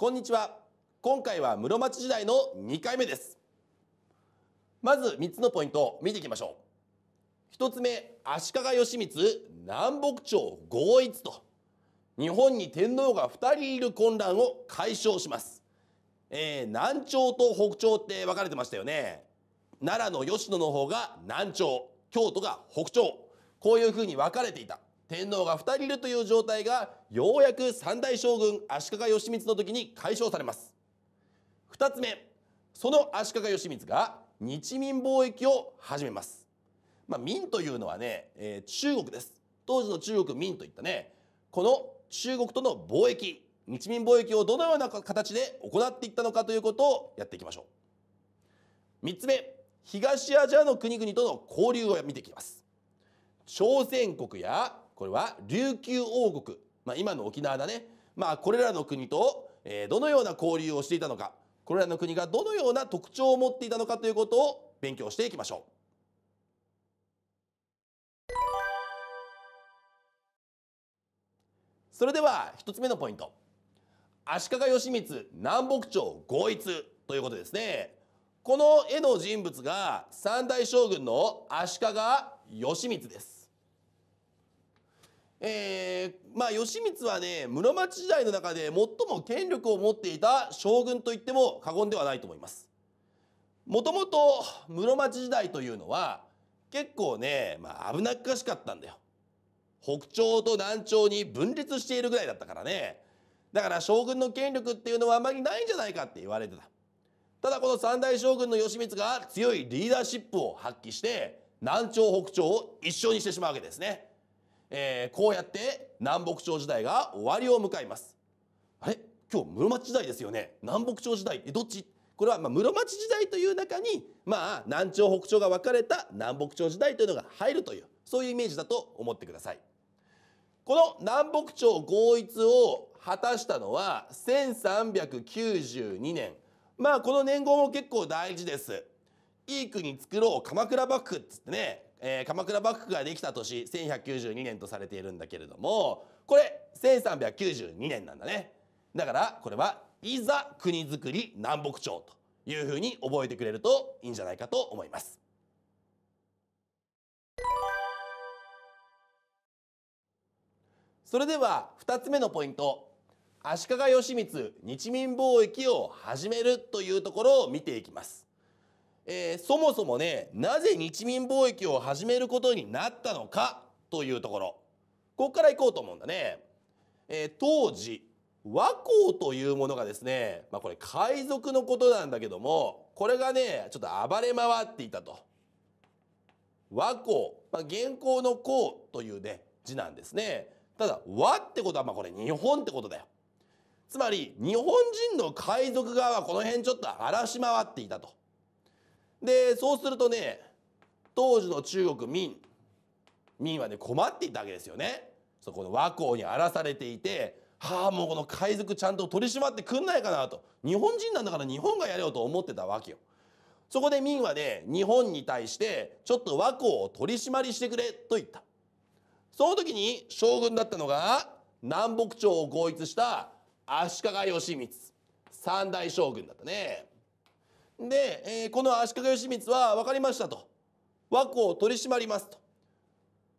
こんにちは今回は室町時代の2回目ですまず3つのポイントを見ていきましょう1つ目足利義満南北朝合一と日本に天皇が2人いる混乱を解消します、えー、南朝と北朝って分かれてましたよね奈良の吉野の方が南朝京都が北朝こういうふうに分かれていた天皇が2人いるという状態がようやく三代将軍足利義満の時に解消されます2つ目その足利義満が日民貿易を始めます、まあ、民というのはね、えー、中国です当時の中国民といったねこの中国との貿易日民貿易をどのような形で行っていったのかということをやっていきましょう3つ目東アジアの国々との交流を見ていきます朝鮮国やこれは琉球王国、まあ、今の沖縄だね、まあ、これらの国と、えー、どのような交流をしていたのかこれらの国がどのような特徴を持っていたのかということを勉強していきましょう。それでは一つ目のポイント足利義満南北朝合一ということですねこの絵の人物が三大将軍の足利義満ですえー、まあ義満はね室町時代の中で最も権力を持っていた将軍と言っても過言ではないと思います。もともと室町時代というのは結構ね、まあ、危なっかしかったんだよ。北朝と南朝に分裂しているぐらいだったからね。だから将軍の権力っていうのはあまりないんじゃないかって言われてた。ただこの三大将軍の義満が強いリーダーシップを発揮して南朝北朝を一緒にしてしまうわけですね。えー、こうやって南北朝時代が終わりを迎えます。あれ今日室町時代ですよね南北朝時代えどっちこれはまあ室町時代という中にまあ南朝北朝が分かれた南北朝時代というのが入るというそういうイメージだと思ってください。この南北朝合一を果たしたのは1392年まあこの年号も結構大事です。いい国作ろう鎌倉幕府っつってねえー、鎌倉幕府ができた年1192年とされているんだけれどもこれ1392年なんだねだからこれはいざ国づくり南北朝というふうに覚えてくれるといいんじゃないかと思います。それでは2つ目のポイント足利義満日民貿易を始めるというところを見ていきますえー、そもそもね、なぜ日民貿易を始めることになったのかというところ。ここから行こうと思うんだね。えー、当時、和光というものがですね、まあこれ海賊のことなんだけども、これがね、ちょっと暴れ回っていたと。和光、まあ、現行の光というね、字なんですね。ただ、和ってことはまあこれ日本ってことだよ。つまり、日本人の海賊側はこの辺ちょっと荒らし回っていたと。でそうするとね当時の中国民民はね困っていたわけですよね。そこの倭寇に荒らされていてはあもうこの海賊ちゃんと取り締まってくんないかなと日本人なんだから日本がやれよと思ってたわけよ。そこで民はね日本に対してちょっと倭寇を取り締まりしてくれと言った。その時に将軍だったのが南北朝を合一した足利義満三大将軍だったね。で、えー、この足利義満は分かりましたと和光を取り締まりますと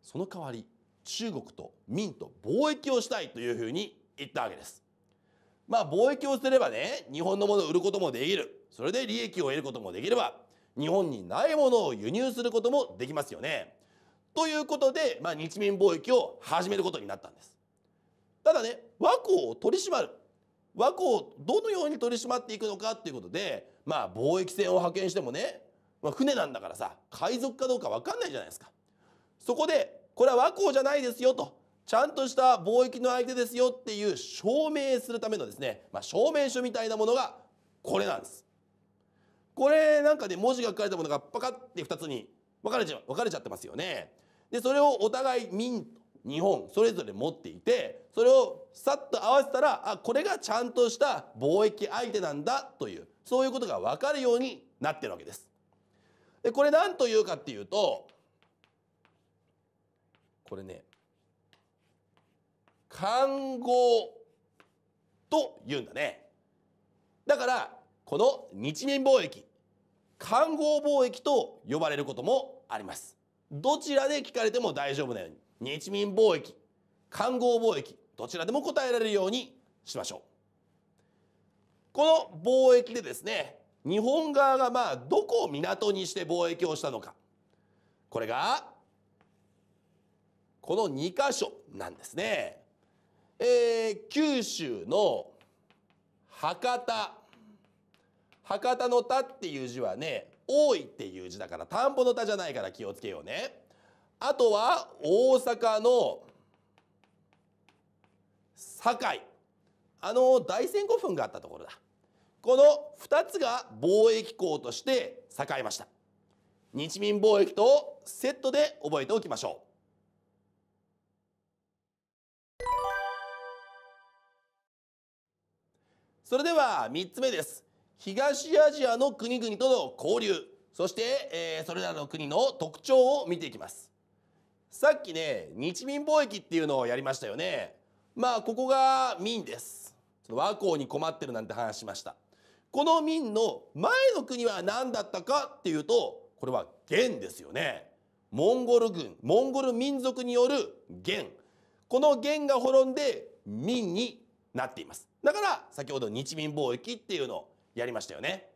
その代わり中国と明と貿易をしたいというふうに言ったわけです。まあ貿易をすればね日本のものを売ることもできるそれで利益を得ることもできれば日本にないものを輸入することもできますよね。ということで、まあ、日民貿易を始めることになったんです。ただね和光を取り締まる和光をどのように取り締まっていくのかっていうことでまあ貿易船を派遣してもね、まあ、船なんだからさ海賊かどうか分かんないじゃないですか。そこでこれは和光じゃないですよとちゃんとした貿易の相手ですよっていう証明するためのですね、まあ、証明書みたいなものがこれなんです。これなんかね文字が書かれたものがパカッて2つに分かれちゃ分かれちゃってますよね。でそれをお互い民日本それぞれ持っていてそれをさっと合わせたらあこれがちゃんとした貿易相手なんだというそういうことが分かるようになってるわけです。でこれ何というかっていうとこれね漢語と言うんだね。だからこの日面貿易漢合貿易と呼ばれることもあります。どちらで聞かれても大丈夫なように日民貿易官合貿易どちらでも答えられるようにしましょうこの貿易でですね日本側がまあどこを港にして貿易をしたのかこれがこの2箇所なんですね。えー、九州の博多博多の「田」っていう字はね「多い」っていう字だから田んぼの「田」じゃないから気をつけようね。あとは大阪の堺あの大仙古墳があったところだこの2つが貿易港として栄えました日民貿易とセットで覚えておきましょうそれでは3つ目です東アジアの国々との交流そして、えー、それらの国の特徴を見ていきますさっきね日民貿易っていうのをやりましたよねまあここが民ですその和光に困ってるなんて話しましたこの民の前の国は何だったかっていうとこれは元ですよねモンゴル軍モンゴル民族による元この元が滅んで民になっていますだから先ほど日民貿易っていうのをやりましたよね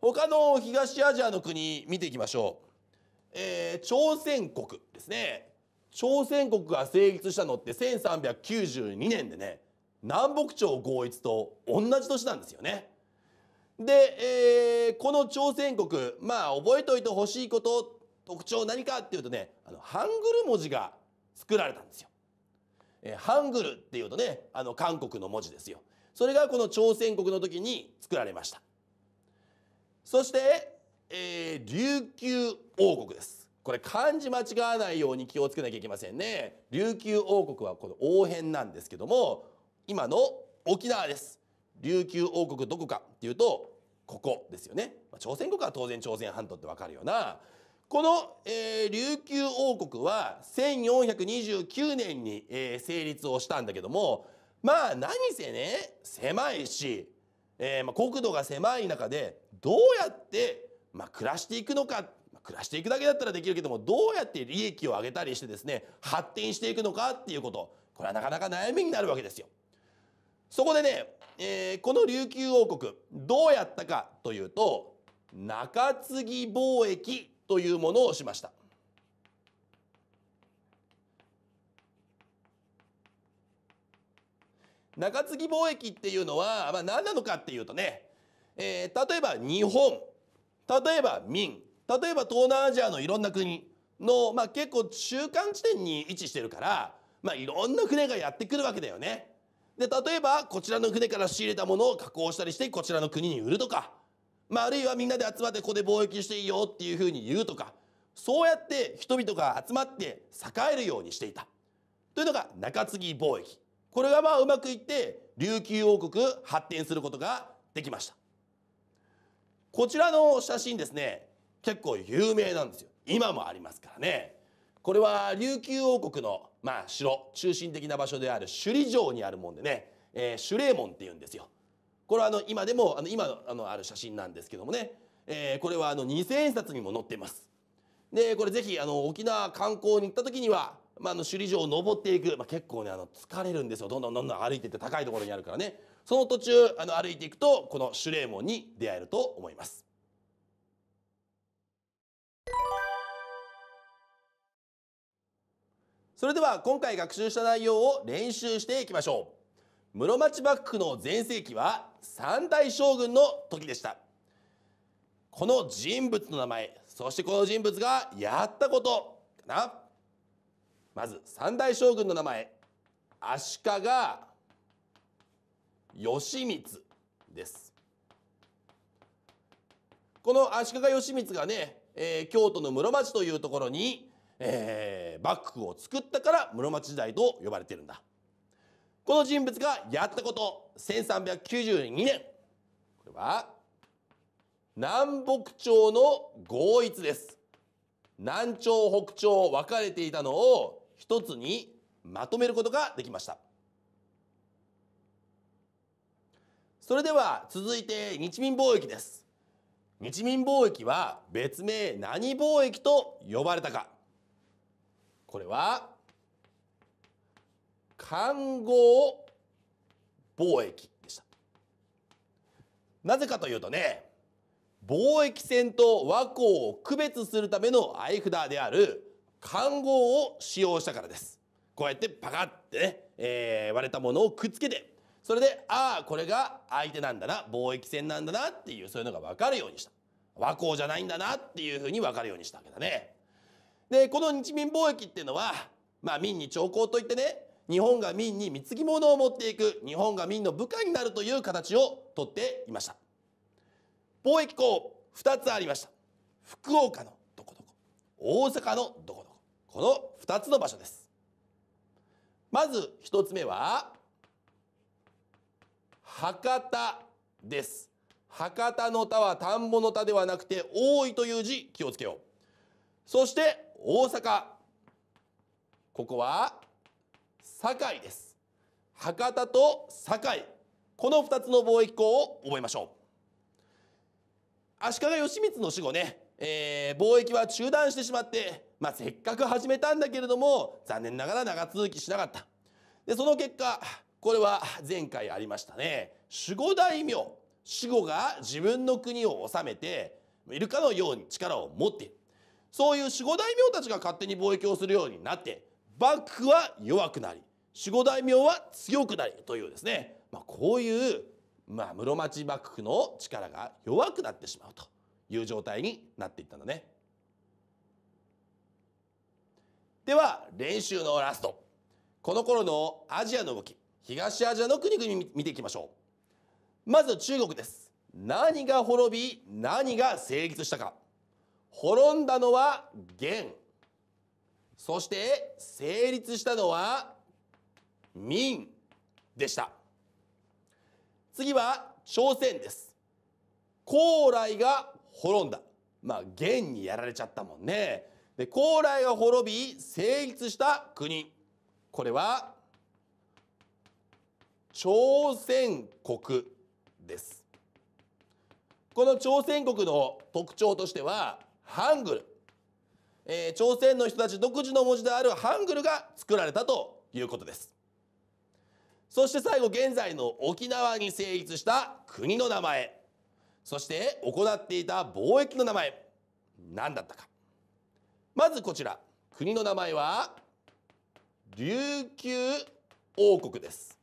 他の東アジアの国見ていきましょうえー、朝鮮国ですね朝鮮国が成立したのって1392年でね南北朝合一と同じ年なんですよね。で、えー、この朝鮮国まあ覚えておいてほしいこと特徴何かっていうとねあのハングル文字が作られたんですよ。えー、ハングルっていうとねあの韓国の文字ですよ。それがこの朝鮮国の時に作られました。そしてえー、琉球王国です。これ漢字間違わないように気をつけなきゃいけませんね。琉球王国はこの王編なんですけども、今の沖縄です。琉球王国どこかっていうと、ここですよね。まあ、朝鮮国は当然朝鮮半島ってわかるよな。この、えー、琉球王国は1429年に、えー、成立をしたんだけども、まあ何せね、狭いし、えー、まあ国土が狭い中で、どうやってまあ、暮らしていくのか暮らしていくだけだったらできるけどもどうやって利益を上げたりしてですね発展していくのかっていうことこれはなかなか悩みになるわけですよ。そこでね、えー、この琉球王国どうやったかというと中継ぎ貿易というものをしました。中継ぎ貿易っていうのは、まあ、何なのかっていうとね、えー、例えば日本例えば民例えば東南アジアのいろんな国の、まあ、結構中間地点に位置してるから、まあ、いろんな船がやってくるわけだよね。で例えばこちらの船から仕入れたものを加工したりしてこちらの国に売るとか、まあ、あるいはみんなで集まってここで貿易していいよっていうふうに言うとかそうやって人々が集まって栄えるようにしていたというのが中継ぎ貿易これがまあうまくいって琉球王国発展することができました。こちらの写真ですね結構有名なんですよ今もありますからねこれは琉球王国の、まあ、城中心的な場所である首里城にあるもんでね、えー、首門って言うんですよこれはあの今でもあの今のあのある写真なんですけどもね、えー、これはあの2000円札にも載ってますでこれぜひあの沖縄観光に行った時にはまあ、の首里城を登っていく、まあ、結構ねあの疲れるんですよどんどんどんどん歩いてって高いところにあるからねその途中あの歩いていくとこの守礼門に出会えると思います。それでは今回学習した内容を練習していきましょう室町幕府の全盛期は三大将軍の時でしたこの人物の名前そしてこの人物がやったことかなまず三大将軍の名前足利義満ですこの足利義満がね、えー、京都の室町というところに、えー、幕府を作ったから室町時代と呼ばれてるんだこの人物がやったこと1392年これは南北朝の合一です南朝北朝分かれていたのを一つにまとめることができましたそれでは続いて日民貿易です日民貿易は別名何貿易と呼ばれたかこれは環合貿易でしたなぜかというとね貿易船と和光を区別するための相札である漢合を使用したからですこうやってパカッてね、えー、割れたものをくっつけてそれでああこれが相手なんだな貿易船なんだなっていうそういうのが分かるようにした和光じゃないんだなっていうふうに分かるようにしたわけだね。でこの日民貿易っていうのはまあ明に朝貢といってね日本が明に貢ぎ物を持っていく日本が明の部下になるという形をとっていました貿易港2つありました福岡のどこどこ大阪のどこどここの二つの場所ですまず一つ目は博多です博多の田は田んぼの田ではなくて多いという字気をつけようそして大阪ここは堺です博多と堺この二つの貿易港を覚えましょう足利義満の死後ね、えー、貿易は中断してしまってまあ、せっかく始めたんだけれども残念ながら長続きしなかったでその結果これは前回ありましたね守護大名守護が自分の国を治めていルカのように力を持っているそういう守護大名たちが勝手に貿易をするようになって幕府は弱くなり守護大名は強くなりというですね、まあ、こういう、まあ、室町幕府の力が弱くなってしまうという状態になっていったんだね。では練習のラストこの頃のアジアの動き東アジアの国々見ていきましょうまず中国です何が滅び何が成立したか滅んだのは元そして成立したのは民でした次は朝鮮です高麗が滅んだまあ元にやられちゃったもんねで高麗が滅び成立した国これは朝鮮国ですこの朝鮮国の特徴としてはハングル、えー、朝鮮の人たち独自の文字であるハングルが作られたということですそして最後現在の沖縄に成立した国の名前そして行っていた貿易の名前何だったかまずこちら国の名前は琉球王国です、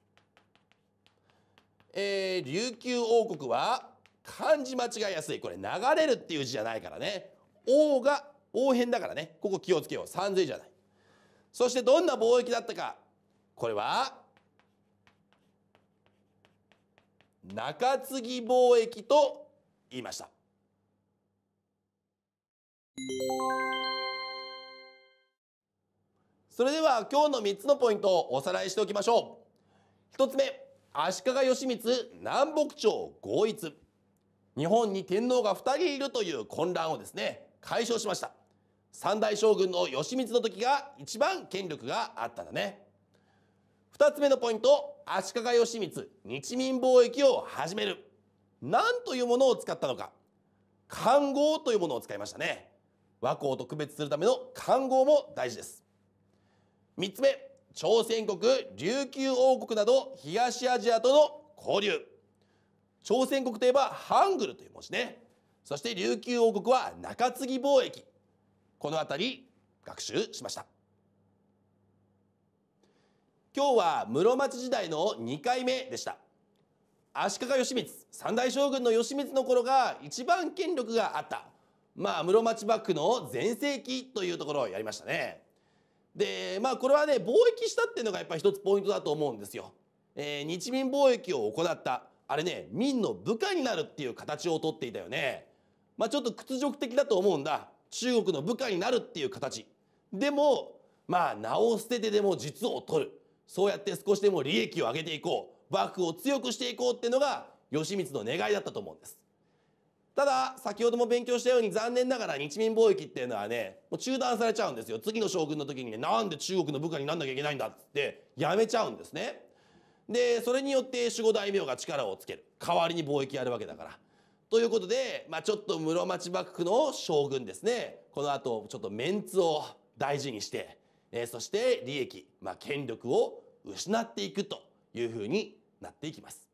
えー、琉球王国は漢字間違いやすいこれ流れるっていう字じゃないからね王が王変だからねここ気をつけよう三税じゃないそしてどんな貿易だったかこれは中継ぎ貿易と言いました。それでは今日の3つのポイントをおさらいしておきましょう1つ目足利義満南北朝合一日本に天皇が2人いるという混乱をですね解消しました三大将軍の義満の時が一番権力があったんだね2つ目のポイント足利義満日民貿易を始める何というものを使ったのか漢号というものを使いましたね和光と区別するための漢号も大事です3つ目朝鮮国琉球王国など東アジアとの交流朝鮮国といえばハングルという文字ねそして琉球王国は中継ぎ貿易この辺り学習しました今日は室町時代の2回目でした足利義満三大将軍の義満の頃が一番権力があったまあ室町幕府の全盛期というところをやりましたねでまあこれはね貿易したっていうのがやっぱり一つポイントだと思うんですよ。えー、日民貿易を行ったあれね民の部下になるっていう形をとっていたよね。まあ、ちょっと屈辱的だと思うんだ中国の部下になるっていう形。でもまあ名を捨ててでも実を取るそうやって少しでも利益を上げていこう幕府を強くしていこうっていうのが義満の願いだったと思うんです。ただ、先ほども勉強したように残念ながら日民貿易っていうのはね、もう中断されちゃうんですよ。次の将軍の時にね、なんで中国の部下になんなきゃいけないんだっつって、やめちゃうんですね。で、それによって守護大名が力をつける。代わりに貿易やるわけだから。ということで、まあ、ちょっと室町幕府の将軍ですね。この後、ちょっとメンツを大事にして、えー、そして利益、まあ、権力を失っていくというふうになっていきます。